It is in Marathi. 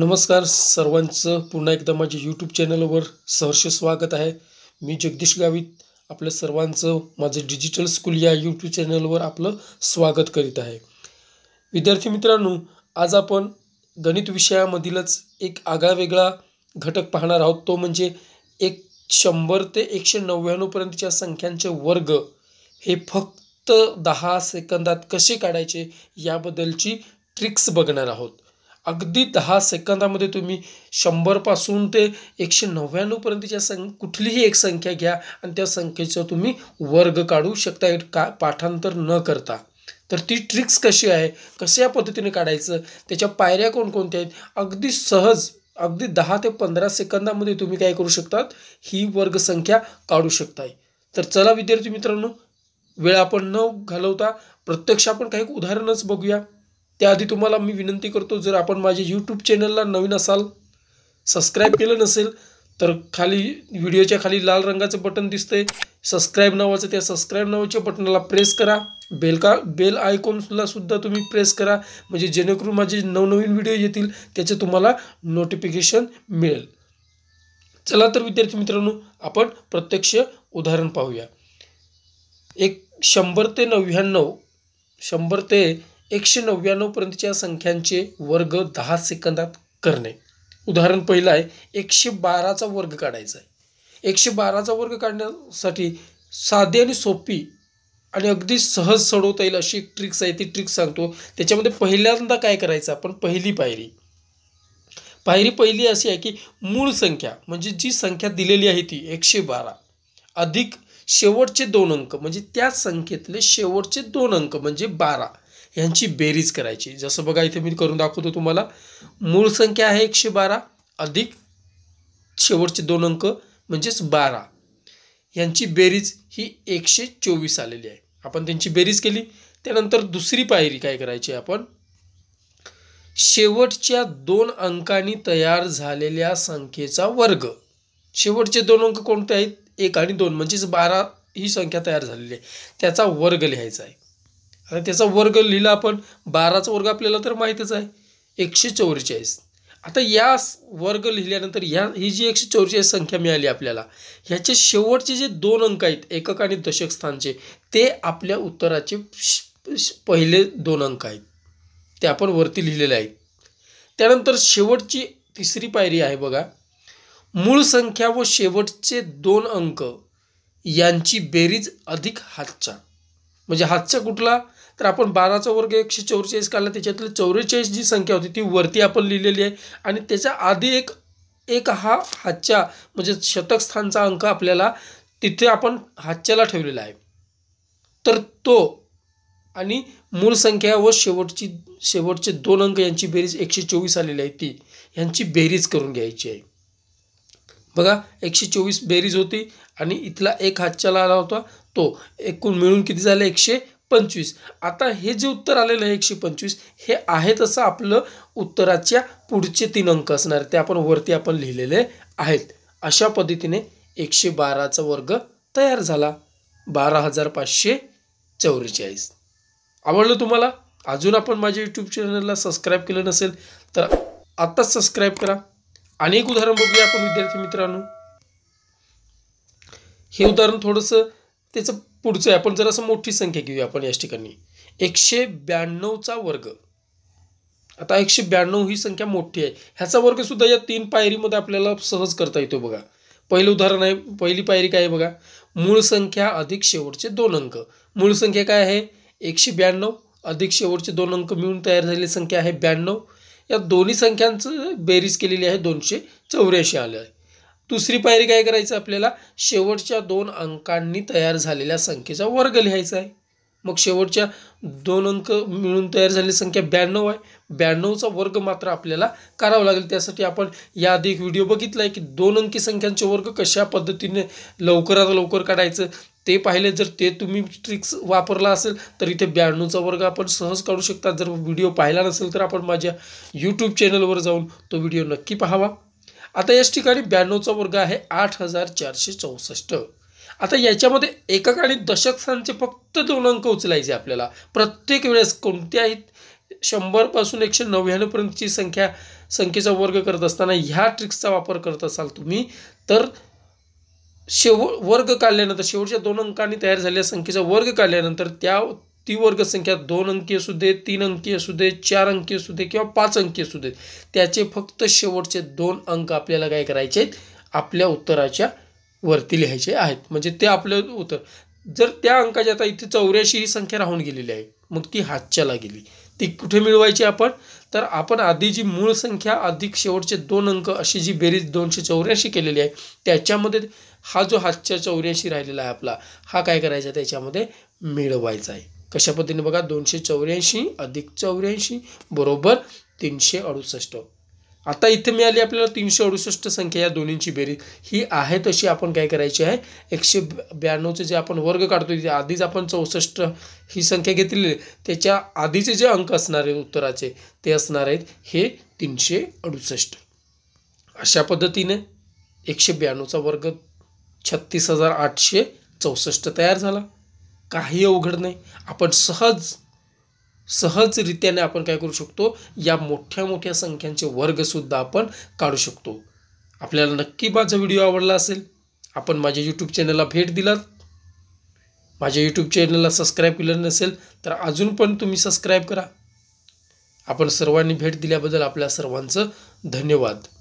नमस्कार सर्वांचं पुन्हा एकदा माझ्या यूट्यूब चॅनलवर सहर्ष स्वागत आहे मी जगदीश गावित आपल्या सर्वांचं माझं डिजिटल स्कूल या यूट्यूब चॅनलवर आपलं स्वागत करीत आहे विद्यार्थी मित्रांनो आज आपण गणित विषयामधीलच एक आगळावेगळा वेगळा घटक पाहणार आहोत तो म्हणजे एक शंभर ते एकशे नव्याण्णवपर्यंतच्या संख्यांचे वर्ग हे फक्त दहा सेकंदात कसे काढायचे याबद्दलची ट्रिक्स बघणार आहोत अगदी दहा सेकंदामध्ये तुम्ही शंभरपासून ते एकशे नव्याण्णवपर्यंतच्या सं कुठलीही एक संख्या घ्या आणि त्या संख्येचा तुम्ही वर्ग काढू शकता का पाठांतर न करता तर ती ट्रिक्स कशी आहे कशा पद्धतीने काढायचं त्याच्या पायऱ्या कोणकोणत्या आहेत अगदी सहज अगदी दहा ते पंधरा सेकंदामध्ये तुम्ही काय करू शकतात ही वर्ग संख्या काढू शकताय तर चला विद्यार्थी मित्रांनो वेळ आपण न घालवता प्रत्यक्ष आपण काही उदाहरणच बघूया त्याआधी तुम्हाला मी विनंती करतो जर आपण माझ्या यूट्यूब चॅनलला नवीन असाल सबस्क्राईब केलं नसेल तर खाली व्हिडिओच्या खाली लाल रंगाचं बटन दिसतंय सबस्क्राईब नावाचं त्या सबस्क्राईब नावाच्या बटनाला प्रेस करा बेल का बेल आयकॉनला सुद्धा तुम्ही प्रेस करा म्हणजे जेणेकरून माझे नवनवीन व्हिडिओ येतील त्याचे तुम्हाला नोटिफिकेशन मिळेल चला तर विद्यार्थी मित्रांनो आपण प्रत्यक्ष उदाहरण पाहूया एक शंभर ते नव्याण्णव शंभर ते एकशे नव्याण्णवपर्यंतच्या संख्यांचे वर्ग दहा सेकंदात करणे उदाहरण पहिलं आहे एकशे बाराचा वर्ग काढायचा आहे एकशे बाराचा वर्ग काढण्यासाठी साधे आणि सोपी आणि अगदी सहज सोडवता येईल अशी एक ट्रिक्स आहे ती ट्रिक्स सांगतो त्याच्यामध्ये पहिल्यांदा काय करायचं आपण पहिली पायरी पायरी पहिली अशी आहे की मूळ संख्या म्हणजे जी संख्या दिलेली आहे ती एकशे बारा अधिक शेवटचे दोन अंक म्हणजे त्या संख्येतले शेवटचे दोन अंक म्हणजे बारा यांची बेरीज करायची जसं बघा इथे मी करून दाखवतो तुम्हाला मूळ संख्या आहे एकशे बारा अधिक शेवटचे दोन अंक म्हणजेच बारा यांची बेरीज ही एकशे चोवीस आलेली आहे आपण त्यांची बेरीज केली त्यानंतर दुसरी पायरी काय करायची आपण शेवटच्या दोन अंकांनी तयार झालेल्या संख्येचा वर्ग शेवटचे दोन अंक कोणते आहेत एक आणि दोन म्हणजेच बारा ही संख्या तयार झालेली आहे त्याचा वर्ग लिहायचा आहे आता त्याचा वर्ग लिहिला आपण बाराचा वर्ग आपल्याला तर माहीतच आहे एकशे चौवेचाळीस आता या वर्ग लिहिल्यानंतर या ही जी एकशे चौवेचाळीस संख्या मिळाली आपल्याला ह्याचे शेवटचे जे दोन अंक आहेत एकक आणि दशक स्थानचे ते आपल्या उत्तराचे पहिले दोन अंक आहेत ते आपण वरती लिहिलेले आहेत त्यानंतर शेवटची तिसरी पायरी आहे बघा मूळ संख्या व शेवटचे दोन अंक यांची बेरीज अधिक हातचा म्हणजे हातचा कुठला तर आपण बाराचा वर्ग एकशे चौवेचाळीस काढला त्याच्यातली चौवेचाळीस जी संख्या होती ती वरती आपण लिहिलेली आहे आणि त्याच्या आधी एक एक हा हातच्या म्हणजे शतकस्थानचा अंक आपल्याला तिथे आपण हातच्याला ठेवलेला आहे तर तो आणि मूळ संख्या व शेवटची शेवटचे दोन अंक यांची बेरीज एकशे चोवीस आलेली आहे ती यांची बेरीज करून घ्यायची आहे बघा एकशे चोवीस बेरीज होती आणि इथला एक हातच्याला आला होता तो एकूण मिळून किती झाले एकशे पंचवीस आता हे जे उत्तर आलेलं आहे एकशे पंचवीस हे आहे तसं आपलं उत्तराच्या पुढचे तीन अंक असणार ते आपण वरती आपण लिहिलेले आहेत अशा पद्धतीने एकशे बाराचा वर्ग तयार झाला बारा हजार पाचशे चौवेचाळीस आवडलं तुम्हाला अजून आपण माझ्या यूट्यूब चॅनलला सबस्क्राईब केलं नसेल तर आत्ताच सबस्क्राईब करा अनेक उदाहरण बघूया आपण विद्यार्थी मित्रांनो हे उदाहरण थोडंसं त्याचं पुढचं आहे आपण जरासं मोठी संख्या घेऊया आपण या ठिकाणी एकशे ब्याण्णवचा वर्ग आता एकशे ब्याण्णव ही संख्या मोठी आहे ह्याचा वर्ग सुद्धा या तीन पायरीमध्ये आपल्याला सहज करता येतो बघा पहिलं उदाहरण आहे पहिली पायरी काय आहे बघा मूळ संख्या अधिक शेवटचे दोन अंक मूळ संख्या काय आहे एकशे ब्याण्णव अधिक शेवटचे दोन अंक मिळून तयार झालेली संख्या आहे ब्याण्णव या दोन्ही संख्यांचं बेरीज केलेली आहे दोनशे चौऱ्याऐंशी आलं आहे दुसरी पायरी काय करायचं आपल्याला शेवटच्या दोन अंकांनी तयार झालेल्या संख्येचा वर्ग लिहायचा आहे मग शेवटच्या दोन अंक मिळून तयार झालेली संख्या ब्याण्णव आहे ब्याण्णवचा वर्ग मात्र आपल्याला करावा लागेल त्यासाठी आपण या आधी एक व्हिडिओ बघितला आहे की दोन अंकी संख्यांचे वर्ग कशा पद्धतीने लवकरात लवकर काढायचं ते पाहिले जर ते तुम्ही ट्रिक्स वापरला असेल तर इथे ब्याण्णवचा वर्ग आपण सहज काढू शकता जर व्हिडिओ पाहिला नसेल तर आपण माझ्या यूट्यूब चॅनलवर जाऊन तो व्हिडिओ नक्की पाहावा आता याच ठिकाणी ब्याण्णवचा वर्ग आहे आठ हजार चारशे चौसष्ट आता याच्यामध्ये एकक आणि दशक फक्त दोन अंक उचलायचे आपल्याला प्रत्येक वेळेस कोणत्याही शंभरपासून एकशे नव्याण्णवपर्यंतची संख्या संख्येचा वर्ग करत असताना ह्या ट्रिक्सचा वापर करत असाल तुम्ही तर शेव वर्ग काढल्यानंतर शेवटच्या दोन अंकांनी तयार झालेल्या संख्येचा वर्ग काढल्यानंतर त्या ती वर्ग संख्या दोन अंकी असू दे तीन अंकी असू दे चार अंकी असू दे किंवा पाच अंकी असू दे त्याचे फक्त शेवटचे दोन अंक आपल्याला काय करायचे आहेत आपल्या उत्तराच्या वरती लिहायचे आहेत म्हणजे ते आपलं उत्तर जर त्या अंकाच्या आता इथे चौऱ्याऐंशी ही संख्या राहून गेलेली आहे मग ती हातच्याला गेली ती कुठे मिळवायची आपण तर आपण आधी जी मूळ संख्या अधिक शेवटचे दोन अंक अशी जी बेरीज दोनशे चौऱ्याऐंशी केलेली आहे त्याच्यामध्ये हा जो हातच्या चौऱ्याऐंशी राहिलेला आहे आपला हा काय करायचा त्याच्यामध्ये मिळवायचा आहे कशा पद्धतीने बघा दोनशे चौऱ्याऐंशी अधिक चौऱ्याऐंशी बरोबर तीनशे अडुसष्ट आता इथे मिळाली आपल्याला तीनशे अडुसष्ट संख्या या दोन्हींची बेरीज ही आहे तशी आपण काय करायची आहे एकशे ब्याण्णवचे जे आपण वर्ग काढतो ते आधीच आपण चौसष्ट ही संख्या घेतलेली त्याच्या आधीचे जे अंक असणार आहेत उत्तराचे ते असणार आहेत हे तीनशे अडुसष्ट अशा पद्धतीने एकशे ब्याण्णवचा वर्ग छत्तीस हजार आठशे चौसष्ट तयार झाला काही अवघड नाही आपण सहज सहजरित्याने आपण काय करू शकतो या मोठ्या मोठ्या संख्यांचे वर्गसुद्धा आपण काढू शकतो आपल्याला नक्की माझा व्हिडिओ आवडला असेल आपण माझ्या यूट्यूब चॅनलला भेट दिलात माझ्या यूट्यूब चॅनलला सबस्क्राईब केलं नसेल तर अजून पण तुम्ही सबस्क्राईब करा आपण सर्वांनी भेट दिल्याबद्दल आपल्या सर्वांचं धन्यवाद